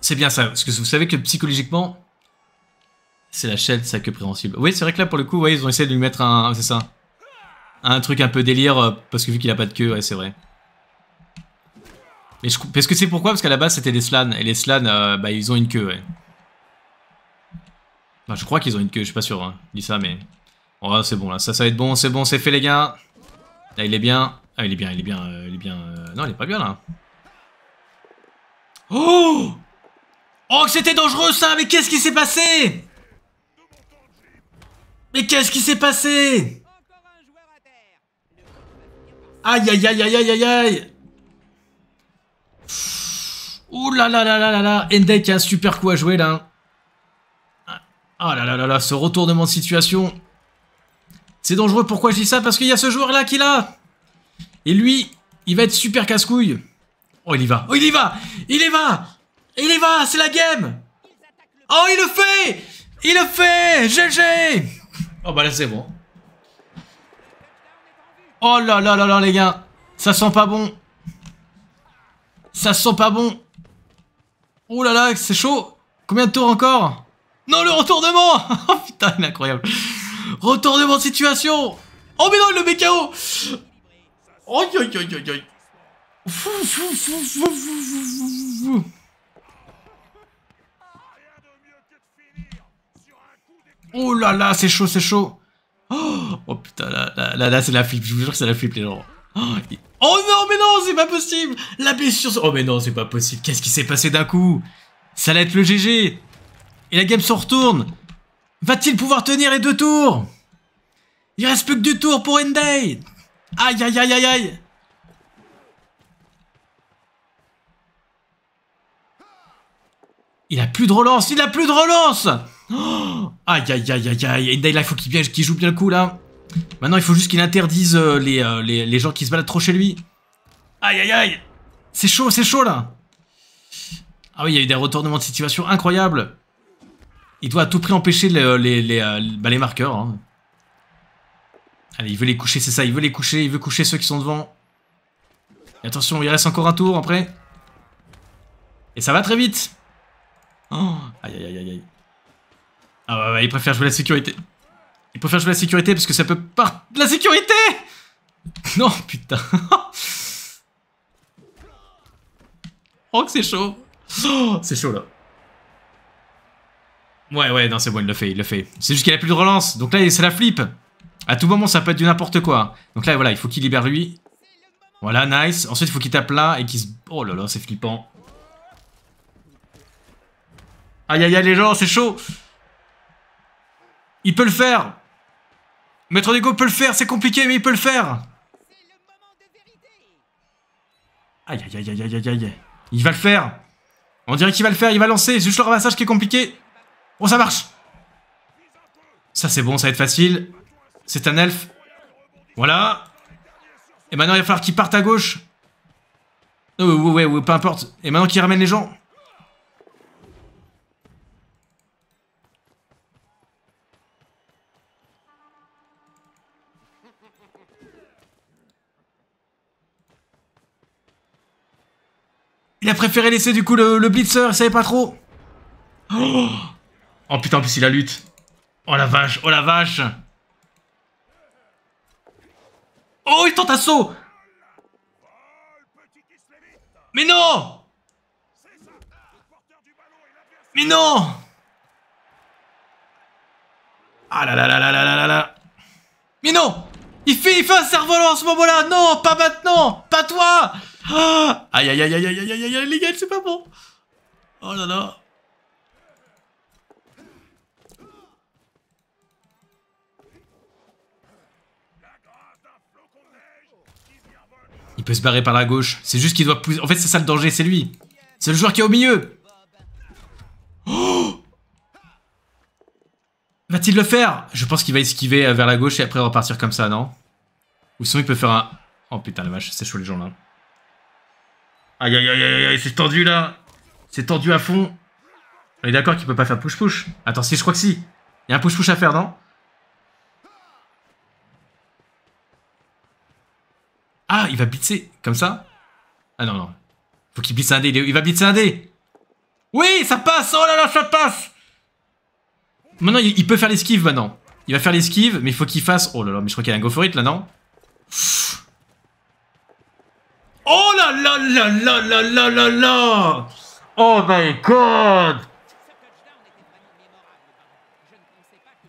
C'est bien ça, parce que vous savez que psychologiquement, c'est la chaîne, queue préhensible. Oui, c'est vrai que là, pour le coup, ils ont essayé de lui mettre un... C'est ça. Un truc un peu délire, euh, parce que vu qu'il a pas de queue, c'est vrai. Mais Parce que c'est pourquoi Parce qu'à la base, c'était des slans. Et les slans, euh, bah, ils ont une queue, je crois qu'ils ont une queue, je suis pas sûr. Hein, dis ça, mais... Oh, c'est bon, là. Ça, ça va être bon, c'est bon, c'est fait, les gars. Là, il est bien. Ah, il est bien, il est bien, euh, il est bien... Non, il est pas bien, là. Oh Oh, c'était dangereux ça Mais qu'est-ce qui s'est passé Mais qu'est-ce qui s'est passé Aïe, aïe, aïe, aïe, aïe, aïe, aïe Ouh là là là là là là Endek a un super coup à jouer là. Ah là là là là, ce retournement de situation. C'est dangereux, pourquoi je dis ça Parce qu'il y a ce joueur là qui l'a Et lui, il va être super casse-couille. Oh, il y va. Oh, il y va. Il y va. Il y va. C'est la game. Oh, il le fait. Il le fait. GG. Oh, bah là, c'est bon. Oh là là là là, les gars. Ça sent pas bon. Ça sent pas bon. Oh là là, c'est chaud. Combien de tours encore Non, le retournement Oh putain, incroyable. Retournement de situation Oh mais non, le KO Oh, yo, yo, yo, yo. Oh là là, c'est chaud, c'est chaud. Oh, oh putain, là, là, là, c'est la flip. Je vous jure que c'est la flip, les gens. Oh, non, mais non, c'est pas possible. La blessure. Oh, mais non, c'est pas possible. Qu'est-ce qui s'est passé d'un coup Ça va être le GG. Et la game se retourne. Va-t-il pouvoir tenir les deux tours Il reste plus que du tour pour Enday. Aïe, aïe, aïe, aïe, aïe. Il a plus de relance, il a plus de relance oh Aïe aïe aïe aïe aïe, là il faut qu'il joue bien le coup là. Maintenant il faut juste qu'il interdise euh, les, euh, les, les, gens qui se baladent trop chez lui. Aïe aïe aïe C'est chaud, c'est chaud là Ah oui, il y a eu des retournements de situation incroyables. Il doit à tout prix empêcher les, les, euh, bah, les marqueurs. Hein. Allez, il veut les coucher, c'est ça, il veut les coucher, il veut coucher ceux qui sont devant. Et attention, il reste encore un tour après. Et ça va très vite Oh, aïe, aïe, aïe, aïe. Ah bah, il préfère jouer la sécurité. Il préfère jouer la sécurité parce que ça peut par La sécurité Non, putain. oh, que c'est chaud. Oh, c'est chaud, là. Ouais, ouais, non, c'est bon, il le fait, il le fait. C'est juste qu'il a plus de relance. Donc là, c'est la flip. À tout moment, ça peut être du n'importe quoi. Donc là, voilà, il faut qu'il libère lui. Voilà, nice. Ensuite, il faut qu'il tape là et qu'il se... Oh là là, c'est flippant. Aïe aïe aïe les gens, c'est chaud. Il peut le faire. Maître Dego peut le faire, c'est compliqué mais il peut le faire. Aïe aïe aïe aïe aïe aïe Il va le faire. On dirait qu'il va le faire, il va lancer. C'est juste le ramassage qui est compliqué. bon ça marche. Ça c'est bon, ça va être facile. C'est un Elf Voilà. Et maintenant il va falloir qu'il parte à gauche. Ouais, ouais, ouais, ouais, peu importe. Et maintenant qu'il ramène les gens. Il a préféré laisser du coup le, le blitzer, il savait pas trop. Oh, oh putain, en il a lutte. Oh la vache, oh la vache. Oh, il tente un saut Mais non Mais non Ah là là là là là là là Mais non il fait, il fait un cerf-volant en ce moment-là Non, pas maintenant Pas toi ah, Aïe, aïe, aïe, aïe, aïe, aïe, aïe, aïe, les gars, c'est pas bon Oh là là Il peut se barrer par la gauche. C'est juste qu'il doit pousser. En fait, c'est ça le danger, c'est lui. C'est le joueur qui est au milieu. Va-t-il le faire Je pense qu'il va esquiver euh, vers la gauche et après repartir comme ça, non Ou sinon il peut faire un... Oh putain la vache, c'est chaud les gens là. Aïe aïe aïe aïe aïe, c'est tendu là C'est tendu à fond On est d'accord qu'il peut pas faire push-push Attends, si, je crois que si Il y a un push-push à faire, non Ah, il va blitzer Comme ça Ah non, non. Faut qu'il blitz un dé, il va blitzer un dé Oui, ça passe Oh là là, ça passe Maintenant, il, peut faire l'esquive maintenant. Il va faire l'esquive, mais il faut qu'il fasse... Oh là là, mais je crois qu'il y a un go for it, là, non Oh là là là là là là là là Oh my god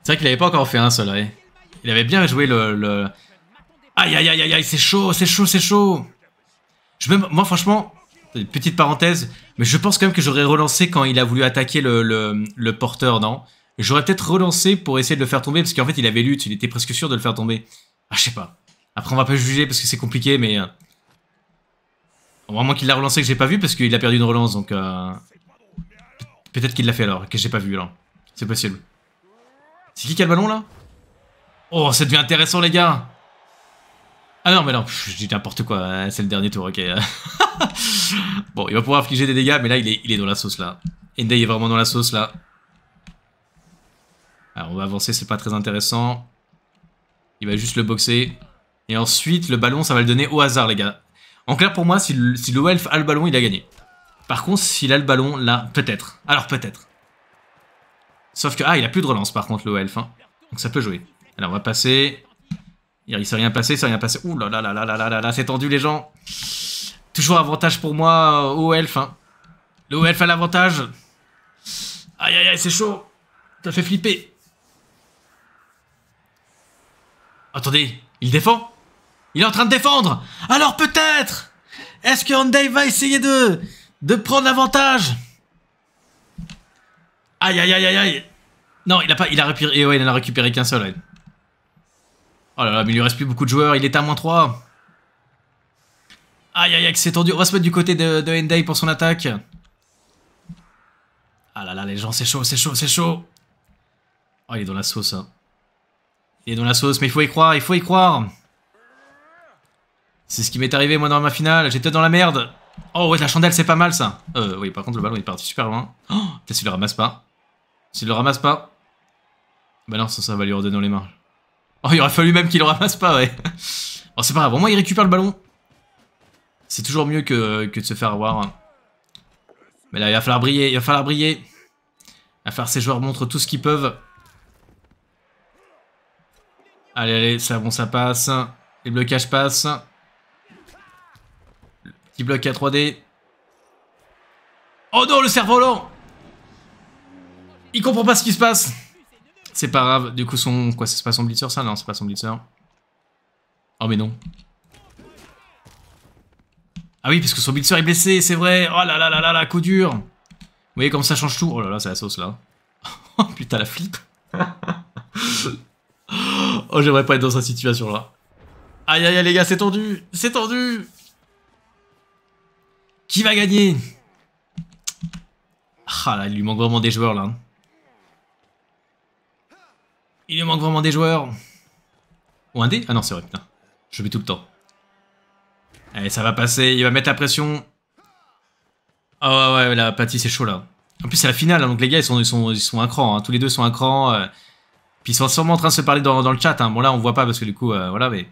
C'est vrai qu'il avait pas encore fait un seul, Il avait bien joué le... Aïe aïe aïe aïe aïe, c'est chaud, c'est chaud, c'est chaud je Moi franchement, petite parenthèse, mais je pense quand même que j'aurais relancé quand il a voulu attaquer le, le porteur, non J'aurais peut-être relancé pour essayer de le faire tomber, parce qu'en fait, il avait lutte, il était presque sûr de le faire tomber. Ah, je sais pas. Après, on va pas juger, parce que c'est compliqué, mais... Vraiment euh, qu'il l'a relancé que j'ai pas vu, parce qu'il a perdu une relance, donc... Euh, peut-être qu'il l'a fait alors, que j'ai pas vu, là. C'est possible. C'est qui qui a le ballon, là Oh, ça devient intéressant, les gars Ah non, mais non, je dis n'importe quoi, hein, c'est le dernier tour, ok. bon, il va pouvoir infliger des dégâts, mais là, il est, il est dans la sauce, là. Enday est vraiment dans la sauce, là. Alors, on va avancer, c'est pas très intéressant. Il va juste le boxer. Et ensuite, le ballon, ça va le donner au hasard, les gars. En clair, pour moi, si le, si a le ballon, il a gagné. Par contre, s'il a le ballon, là, peut-être. Alors, peut-être. Sauf que... Ah, il a plus de relance, par contre, le Elf. Hein. Donc, ça peut jouer. Alors, on va passer. Il s'est rien passé, il s'est rien passé. Ouh là là là là là là là, c'est tendu, les gens. Toujours avantage pour moi euh, au Hein. Le Elf a l'avantage. Aïe, aïe, aïe, c'est chaud. t'as fait flipper. Attendez, il défend Il est en train de défendre Alors peut-être Est-ce que Hyundai va essayer de, de prendre l'avantage Aïe, aïe, aïe, aïe, aïe Non, il a pas, il a récupéré, eh ouais, il a récupéré qu'un seul, Oh là là, mais il lui reste plus beaucoup de joueurs, il est à moins 3. Aïe, aïe, aïe, c'est tendu. On va se mettre du côté de, de pour son attaque. Ah là là, les gens, c'est chaud, c'est chaud, c'est chaud. Oh, il est dans la sauce, hein. Et dans la sauce, mais il faut y croire, il faut y croire. C'est ce qui m'est arrivé moi dans ma finale, j'étais dans la merde. Oh ouais, la chandelle c'est pas mal ça. Euh, oui, par contre le ballon il est parti super loin. Oh, peut-être s'il le ramasse pas. S'il le ramasse pas. Bah non, ça, ça va lui redonner dans les mains. Oh, il aurait fallu même qu'il le ramasse pas, ouais. Bon, oh, c'est pas grave, au moins il récupère le ballon. C'est toujours mieux que, que, de se faire avoir. Mais là, il va falloir briller, il va falloir briller. Il va falloir que ces joueurs montrent tout ce qu'ils peuvent. Allez, allez, ça, bon, ça passe. Les blocages passent. petit bloc à 3D. Oh non, le cerf-volant Il comprend pas ce qui se passe C'est pas grave, du coup son... Quoi, c'est pas son blitzer ça Non, c'est pas son blitzer. Oh mais non. Ah oui, parce que son blitzer est blessé, c'est vrai Oh là là là là là, coup dur Vous voyez comme ça change tout Oh là là, c'est la sauce là. Oh putain, la flip Oh, j'aimerais pas être dans cette situation-là. Aïe, aïe, aïe, les gars, c'est tendu C'est tendu Qui va gagner Ah là, il lui manque vraiment des joueurs, là. Hein. Il lui manque vraiment des joueurs. Ou un dé Ah non, c'est vrai, putain. Je mets tout le temps. Allez, eh, ça va passer. Il va mettre la pression. oh, ouais, ouais, la pâtisse c'est chaud, là. En plus, c'est la finale, hein, donc les gars, ils sont, ils sont, ils sont un cran. Hein. Tous les deux sont un cran. Puis ils sont sûrement en train de se parler dans, le chat. Hein. Bon là on voit pas parce que du coup euh, voilà mais ils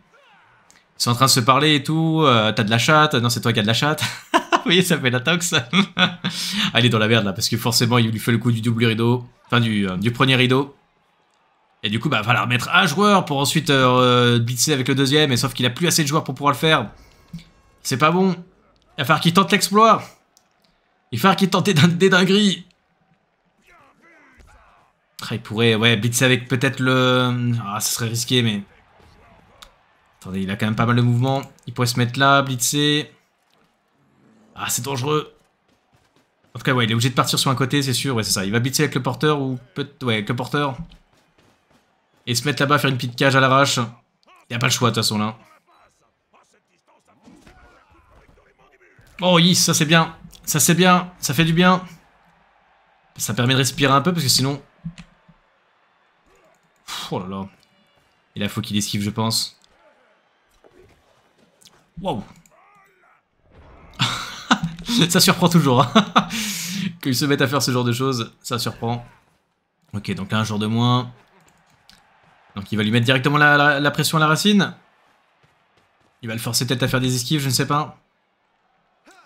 sont en train de se parler et tout. Euh, t'as de la chatte Non c'est toi qui as de la chatte. Vous voyez ça fait la tox. Elle ah, est dans la merde là parce que forcément il lui fait le coup du double rideau, enfin du, euh, premier rideau. Et du coup bah va falloir remettre un joueur pour ensuite blitzer avec le deuxième. Et sauf qu'il a plus assez de joueurs pour pouvoir le faire. C'est pas bon. Il va falloir qu'il tente l'exploit. Il va falloir qu'il tente des dingueries. Il pourrait ouais, blitzer avec peut-être le... Ah, ce serait risqué, mais... Attendez, il a quand même pas mal de mouvement. Il pourrait se mettre là, blitzer. Ah, c'est dangereux. En tout cas, ouais, il est obligé de partir sur un côté, c'est sûr. Ouais, c'est ça. Il va blitzer avec le porteur ou peut Ouais, avec le porteur. Et se mettre là-bas, faire une petite cage à l'arrache. Il n'y a pas le choix, de toute façon, là. Oh, yes, ça c'est bien. Ça c'est bien. Ça fait du bien. Ça permet de respirer un peu, parce que sinon, oh là là. Il a faut qu'il esquive, je pense. Waouh Ça surprend toujours. Hein. Qu'il se mette à faire ce genre de choses, ça surprend. Ok, donc un jour de moins. Donc il va lui mettre directement la, pression à la racine. Il va le forcer peut-être à faire des esquives, je ne sais pas.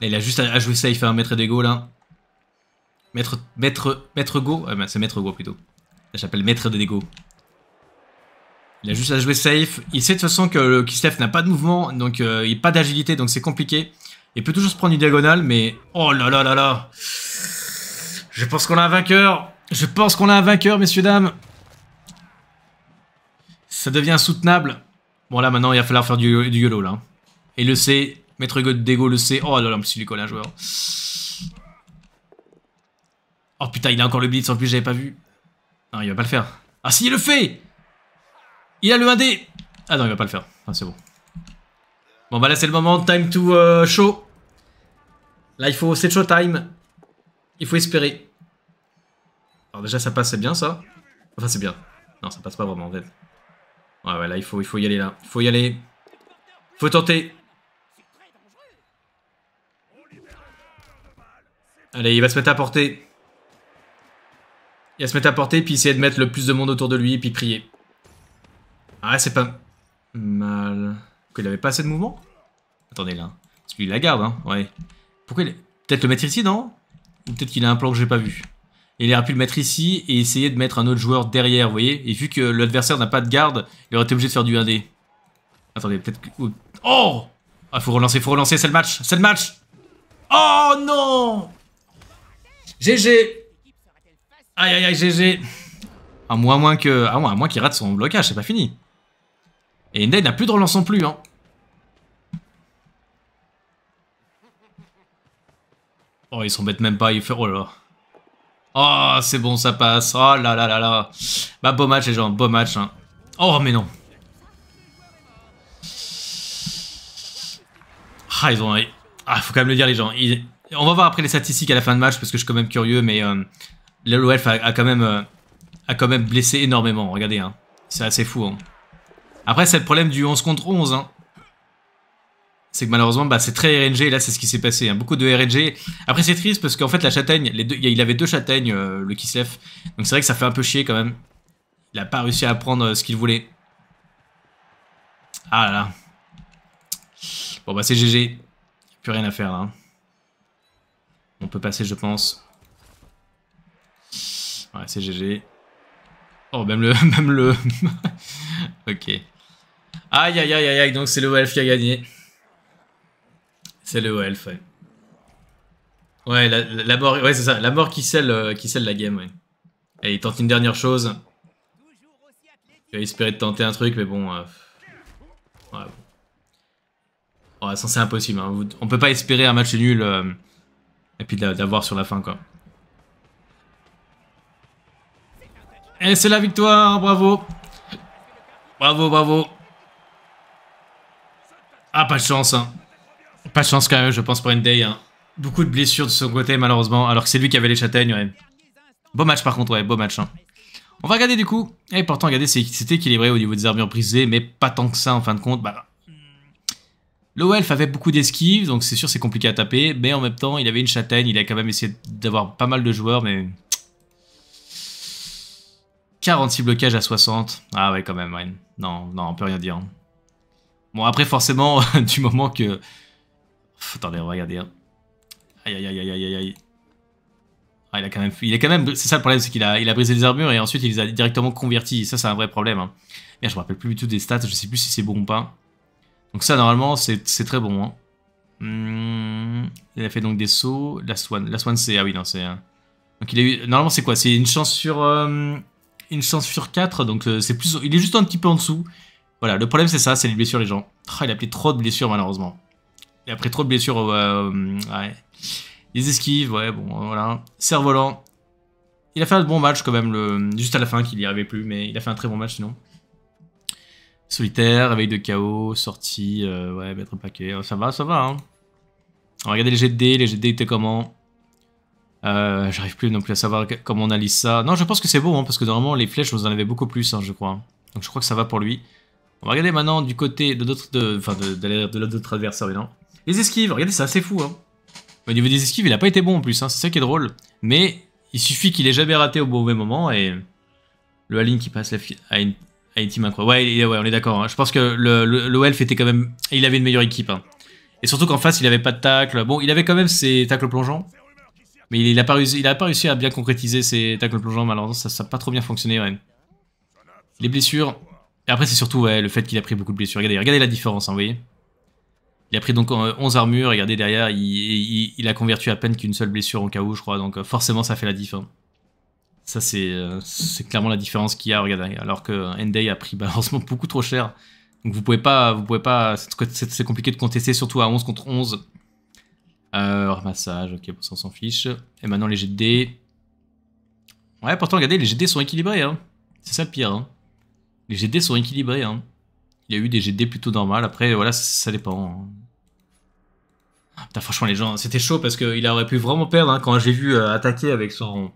Là, il a juste à, jouer safe, un hein, maître d'ego, là. Maître, maître, maître go. ben, c'est maître go, plutôt. J'appelle maître d'ego. Il a juste à jouer safe. Il sait de toute façon que le n'a pas de mouvement, donc euh, il n'a pas d'agilité, donc c'est compliqué. Il peut toujours se prendre une diagonale, mais... Oh là là là là Je pense qu'on a un vainqueur Je pense qu'on a un vainqueur, messieurs, dames Ça devient insoutenable. Bon, là, maintenant, il va falloir faire du, du YOLO, là. Et le sait, Maître Dego le sait. Oh là là, en plus, il lui colle un joueur. Oh putain, il a encore le blitz, en plus, j'avais pas vu. Non, il va pas le faire. Ah si, il le fait il a le 1D Ah non, il va pas le faire. Ah, c'est bon. Bon, bah là, c'est le moment. Time to euh, show. Là, il faut... C'est show time. Il faut espérer. Alors déjà, ça passe, c'est bien, ça Enfin, c'est bien. Non, ça passe pas vraiment, en fait. Ouais, ouais, là, il faut, il faut y aller, là. Il faut y aller. Faut tenter. Allez, il va se mettre à porter Il va se mettre à portée, puis essayer de mettre le plus de monde autour de lui, puis prier. Ah, c'est pas mal. Qu'il avait pas assez de mouvement Attendez, là. Parce qu'il la garde, hein. Ouais. Pourquoi il... Peut-être le mettre ici, non Ou peut-être qu'il a un plan que j'ai pas vu. Il aurait pu le mettre ici et essayer de mettre un autre joueur derrière, vous voyez Et vu que l'adversaire n'a pas de garde, il aurait été obligé de faire du 1D. Attendez, peut-être que... Oh Ah, faut relancer, faut relancer, c'est le match, c'est le match Oh non GG Aïe aïe aïe, GG À moins, moins que... Ah, à moins qu'il rate son blocage, c'est pas fini et Ned n'a plus de relance non plus. Hein. Oh, ils bêtes même pas, ils font... Oh là là. Oh, c'est bon, ça passe. Oh là là là là. Bah, beau match, les gens, beau match. Hein. Oh, mais non. Ah, ils ont... Ah, faut quand même le dire, les gens. On va voir après les statistiques à la fin de match, parce que je suis quand même curieux, mais euh, Elf a, quand même... Euh, a quand même blessé énormément, regardez. Hein. C'est assez fou. Hein. Après, c'est le problème du 11 contre 11. Hein. C'est que malheureusement, bah, c'est très RNG. là, c'est ce qui s'est passé. Hein. Beaucoup de RNG. Après, c'est triste parce qu'en fait, la châtaigne, il avait deux châtaignes, euh, le Kislev. Donc c'est vrai que ça fait un peu chier quand même. Il n'a pas réussi à prendre euh, ce qu'il voulait. Ah là là. Bon bah c'est GG. Plus rien à faire là. Hein. On peut passer je pense. Ouais c'est GG. Oh même le... Même le... ok. Aïe, aïe, aïe, aïe, aïe. Donc, c'est le Welf qui a gagné. C'est le Welf, ouais. Ouais, la, la mort, ouais, c'est ça. La mort qui scelle, euh, la game, Et il tente une dernière chose. va espéré de tenter un truc, mais bon. Euh, ouais, c'est impossible. Hein. On peut pas espérer un match nul euh, et puis d'avoir sur la fin, quoi. Et c'est la victoire, bravo. Bravo, bravo. Ah, pas de chance, hein. Pas de chance quand même, je pense, pour une day. Hein. Beaucoup de blessures de son côté, malheureusement, alors que c'est lui qui avait les châtaignes, ouais. Beau match, par contre, ouais, beau match. Hein. On va regarder du coup. Et pourtant, regardez, c'est équilibré au niveau des armures brisées, mais pas tant que ça, en fin de compte. Bah, le welf avait beaucoup d'esquives, donc c'est sûr, c'est compliqué à taper, mais en même temps, il avait une châtaigne, il a quand même essayé d'avoir pas mal de joueurs, mais... 46 blocages à 60. Ah ouais, quand même, ouais. Non, non, on peut rien dire. Hein. Bon, après, forcément, du moment que... attendez, on va regarder. Hein. Aïe, aïe, aïe, aïe, aïe, aïe. Ah, il a quand même, il quand même, c'est ça le problème, c'est qu'il a, il a brisé les armures et ensuite il les a directement convertis. Ça, c'est un vrai problème. Hein. Merde, je me rappelle plus du tout des stats, je sais plus si c'est bon ou pas. Donc ça, normalement, c'est très bon. Hein. Hmm, il a fait donc des sauts. La Swan, last one c'est, ah oui, non, c'est. Donc il a eu, normalement, c'est quoi C'est une chance sur, euh, une chance sur 4, donc euh, c'est plus, il est juste un petit peu en dessous. Voilà, le problème c'est ça, c'est les blessures les gens. Ah, il a pris trop de blessures malheureusement. Il a pris trop de blessures. Euh, euh, ouais. Les esquives, ouais, bon, euh, voilà. Cerf-volant. Il a fait un bon match quand même, le, juste à la fin qu'il n'y arrivait plus, mais il a fait un très bon match sinon. Solitaire, veille de chaos, sortie, ouais, mettre un paquet. Ça va, ça va, hein. Alors, regardez les GD, les dés étaient comment J'arrive plus non plus à savoir comment on analyse ça. Non, je pense que c'est bon, hein, parce que normalement, les flèches, on en avait beaucoup plus, hein, je crois. Donc, je crois que ça va pour lui. On va regarder maintenant du côté de l'autre de, de, de, adversaire, Les esquives, regardez, c'est assez fou. Hein. Au niveau des esquives, il n'a pas été bon en plus, hein, c'est ça qui est drôle. Mais il suffit qu'il ait jamais raté au mauvais moment et le Aline qui passe la à une, team incroyable. Ouais, on est d'accord. Hein. Je pense que le, Elf était quand même. Il avait une meilleure équipe. Hein. Et surtout qu'en face, il n'avait pas de tacle. Bon, il avait quand même ses tacles plongeants. Mais il n'a pas, réussi, il a pas réussi à bien concrétiser ses tacles plongeants. Malheureusement, ça n'a pas trop bien fonctionné, Les blessures après, c'est surtout le fait qu'il a pris beaucoup de blessures. Regardez, regardez la différence, hein, vous voyez Il a pris donc 11 euh, armures, regardez derrière, il, a converti à peine qu'une seule blessure en KO, je crois, donc euh, forcément, ça fait la différence. Ça, euh, c'est clairement la différence qu'il y a, regardez. Alors que Nday a pris balancement beaucoup trop cher. Donc vous pouvez pas, vous pouvez pas, c'est compliqué de contester, surtout à 11 contre 11. Euh, ramassage, ok, ça on s'en fiche. Et maintenant les GD. Ouais, pourtant regardez, les GD sont équilibrés, hein. C'est ça le pire, hein. Les GD sont équilibrés. Hein. Il y a eu des GD plutôt normales. Après, voilà, ça, dépend. Ah, putain, franchement, les gens, c'était chaud parce qu'il aurait pu vraiment perdre. Hein, quand j'ai vu euh, attaquer avec son,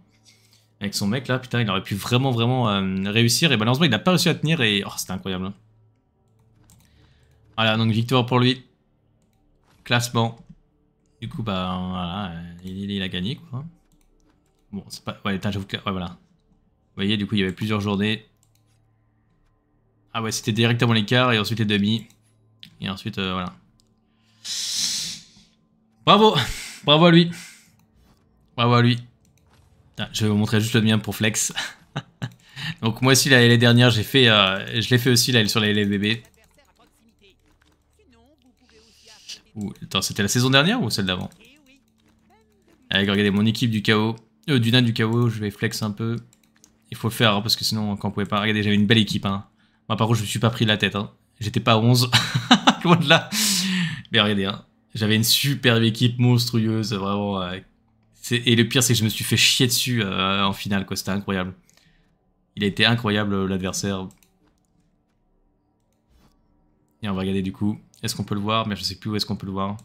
avec son mec là, putain, il aurait pu vraiment, vraiment euh, réussir. Et malheureusement, il n'a pas réussi à tenir. Et oh, c'était incroyable. Hein. Voilà, donc victoire pour lui. Classement. Du coup, bah, voilà, il, a gagné quoi. Bon, c'est pas. Ouais, j'avoue que. Ouais, voilà. Vous voyez, du coup, il y avait plusieurs journées. Ah ouais, c'était directement l'écart et ensuite les demi. Et ensuite, euh, voilà. Bravo Bravo à lui Bravo à lui. Ah, je vais vous montrer juste le mien pour flex. Donc moi aussi l'année dernière j'ai fait, euh, je l'ai fait aussi là sur les LVB. Ouh, attends, c'était la saison dernière ou celle d'avant Allez, regardez mon équipe du chaos, euh, du nain du chaos, je vais flex un peu. Il faut le faire hein, parce que sinon quand on pouvait pas. Regardez, j'avais une belle équipe hein. Moi, par contre, je me suis pas pris la tête. Hein. J'étais pas 11, loin de là. Mais regardez, hein. j'avais une superbe équipe monstrueuse, vraiment. Euh, et le pire, c'est que je me suis fait chier dessus euh, en finale, quoi. C'était incroyable. Il a été incroyable, euh, l'adversaire. Et on va regarder du coup. Est-ce qu'on peut le voir Mais je sais plus où est-ce qu'on peut le voir.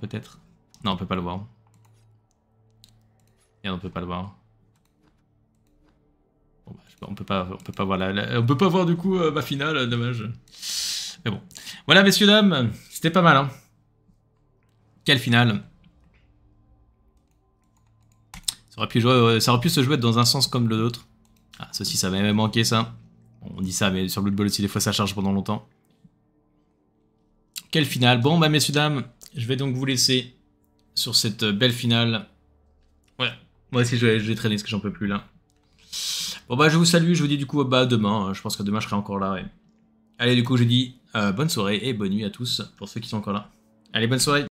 peut-être Non, on peut pas le voir. et on peut pas le voir on peut pas, on peut pas voir la, on peut pas du coup euh, ma finale, euh, dommage. Mais bon, voilà messieurs dames, c'était pas mal. Hein. Quelle finale ça aurait, pu euh, se jouer dans un sens comme le l'autre. Ah, ceci, ça même manqué ça. On dit ça, mais sur Blood Bowl aussi, des fois ça charge pendant longtemps. Quelle finale Bon, bah messieurs, dames, je vais donc vous laisser sur cette belle finale. Ouais, moi aussi je vais, je parce que j'en peux plus là. Bon bah je vous salue, je vous dis du coup bah demain, hein. je pense que demain je serai encore là. Allez du coup je dis euh, bonne soirée et bonne nuit à tous pour ceux qui sont encore là. Allez bonne soirée